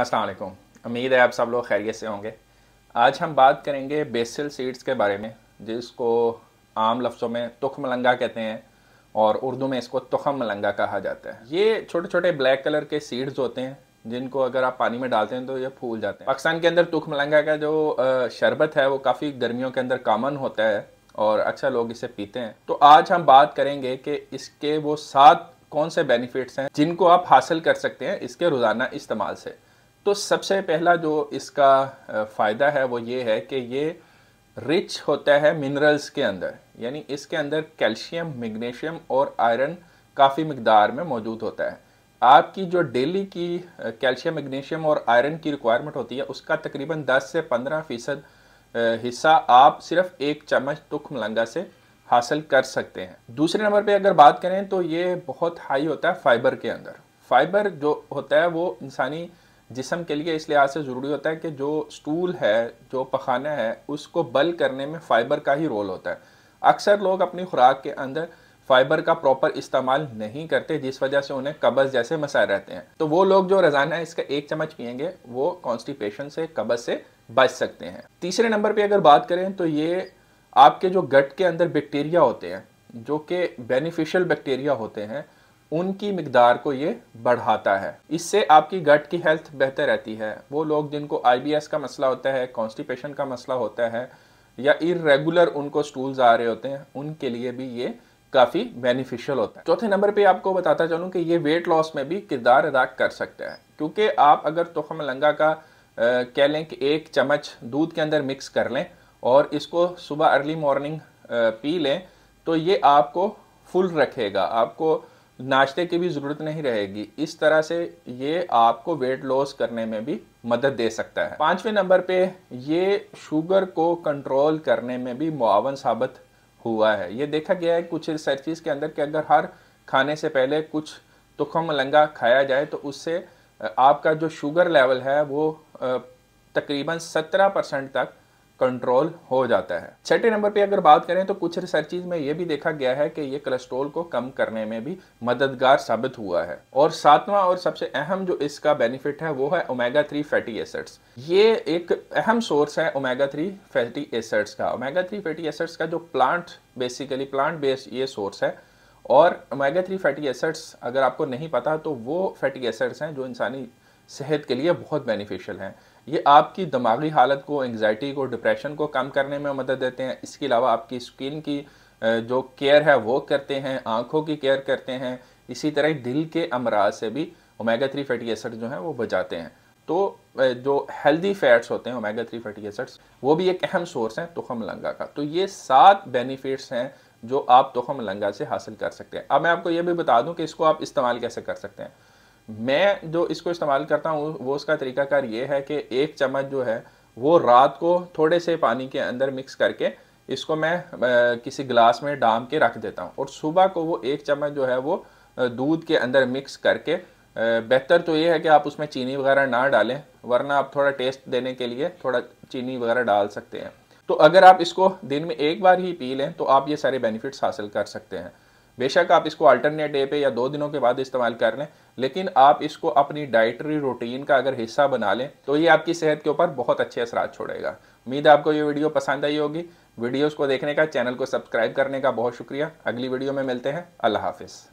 असलकुम उम्मीद है आप सब लोग खैरियत से होंगे आज हम बात करेंगे बेसिल सीड्स के बारे में जिसको आम लफ्ज़ों में तुख मलंगा कहते हैं और उर्दू में इसको तुखम मलंगा कहा जाता है ये छोटे छोटे ब्लैक कलर के सीड्स होते हैं जिनको अगर आप पानी में डालते हैं तो ये फूल जाते हैं पाकिस्तान के अंदर तुख मलंगा का जो शरबत है वो काफ़ी गर्मियों के अंदर कामन होता है और अक्सर अच्छा लोग इसे पीते हैं तो आज हम बात करेंगे कि इसके वो सात कौन से बेनिफिट्स हैं जिनको आप हासिल कर सकते हैं इसके रोज़ाना इस्तेमाल से तो सबसे पहला जो इसका फ़ायदा है वो ये है कि ये रिच होता है मिनरल्स के अंदर यानी इसके अंदर कैल्शियम मैग्नीशियम और आयरन काफ़ी मकदार में मौजूद होता है आपकी जो डेली की कैल्शियम मैग्नीशियम और आयरन की रिक्वायरमेंट होती है उसका तकरीबन 10 से 15 फ़ीसद हिस्सा आप सिर्फ एक चम्मच तुख मलंगा से हासिल कर सकते हैं दूसरे नंबर पे अगर बात करें तो ये बहुत हाई होता है फाइबर के अंदर फाइबर जो होता है वो इंसानी जिसम के लिए इस लिहाज से ज़रूरी होता है कि जो स्टूल है जो पखाना है उसको बल करने में फ़ाइबर का ही रोल होता है अक्सर लोग अपनी खुराक के अंदर फाइबर का प्रॉपर इस्तेमाल नहीं करते जिस वजह से उन्हें कब्ज़ जैसे मसाए रहते हैं तो वो लोग जो रोज़ाना इसका एक चम्मच पियेंगे वो कॉन्स्टिपेशन से कब्ज़ से बच सकते हैं तीसरे नंबर पे अगर बात करें तो ये आपके जो गट के अंदर बैक्टीरिया होते हैं जो कि बेनिफिशियल बैक्टीरिया होते हैं उनकी मकदार को ये बढ़ाता है इससे आपकी गट की हेल्थ बेहतर रहती है वो लोग जिनको आई का मसला होता है कॉन्स्टिपेशन का मसला होता है या इरेगुलर उनको स्टूल्स आ रहे होते हैं उनके लिए भी ये काफ़ी बेनिफिशियल होता है चौथे नंबर पे आपको बताता चलूँ कि ये वेट लॉस में भी किरदार अदा कर सकता है क्योंकि आप अगर तोखम लंगा का कह लें कि एक चम्मच दूध के अंदर मिक्स कर लें और इसको सुबह अर्ली मॉर्निंग पी लें तो ये आपको फुल रखेगा आपको नाश्ते की भी ज़रूरत नहीं रहेगी इस तरह से ये आपको वेट लॉस करने में भी मदद दे सकता है पाँचवें नंबर पे ये शुगर को कंट्रोल करने में भी मुआवन साबित हुआ है ये देखा गया है कुछ रिसर्चिस के अंदर कि अगर हर खाने से पहले कुछ तुखम लंगा खाया जाए तो उससे आपका जो शुगर लेवल है वो तकरीबन सत्रह परसेंट तक कंट्रोल हो जाता है छठे नंबर पे अगर बात करें तो कुछ रिसर्चिज में यह भी देखा गया है कि ये कोलेस्ट्रोल को कम करने में भी मददगार साबित हुआ है और सातवां और सबसे अहम जो इसका बेनिफिट है वो है ओमेगा थ्री फैटी एसिड्स ये एक अहम सोर्स है ओमेगा थ्री फैटी एसिड्स का ओमेगा थ्री फैटी एसिड्स का जो प्लांट बेसिकली प्लांट बेस्ड ये सोर्स है और ओमेगा थ्री फैटी एसिड्स अगर आपको नहीं पता तो वो फैटी एसिड्स हैं जो इंसानी सेहत के लिए बहुत बेनिफिशियल हैं ये आपकी दिमागी हालत को एंगजाइटी को डिप्रेशन को कम करने में मदद देते हैं इसके अलावा आपकी स्किन की जो केयर है वो करते हैं आँखों की केयर करते हैं इसी तरह दिल के अमराज से भी ओमेगा थ्री फैटी एसिड जो हैं वो बचाते हैं तो जो हेल्दी फैट्स होते हैं ओमेगा थ्री फैटी एसिड्स वो भी एक अहम सोर्स हैं तुखम लंगा का तो ये सात बेनिफिट्स हैं जो आप तुखम लंगा से हासिल कर सकते हैं अब मैं आपको ये भी बता दूं कि इसको आप इस्तेमाल कैसे कर सकते हैं मैं जो इसको इस्तेमाल करता हूँ वो उसका तरीकाकार ये है कि एक चम्मच जो है वो रात को थोड़े से पानी के अंदर मिक्स करके इसको मैं किसी गिलास में डाम के रख देता हूँ और सुबह को वो एक चम्मच जो है वो दूध के अंदर मिक्स करके बेहतर तो ये है कि आप उसमें चीनी वगैरह ना डालें वरना आप थोड़ा टेस्ट देने के लिए थोड़ा चीनी वगैरह डाल सकते हैं तो अगर आप इसको दिन में एक बार ही पी लें तो आप ये सारे बेनिफिट्स हासिल कर सकते हैं बेशक आप इसको अल्टरनेट डे पे या दो दिनों के बाद इस्तेमाल कर लें लेकिन आप इसको अपनी डाइटरी रूटीन का अगर हिस्सा बना लें तो ये आपकी सेहत के ऊपर बहुत अच्छे असरा छोड़ेगा उम्मीद आपको ये वीडियो पसंद आई होगी वीडियोज़ को देखने का चैनल को सब्सक्राइब करने का बहुत शुक्रिया अगली वीडियो में मिलते हैं अल्लाह हाफिज़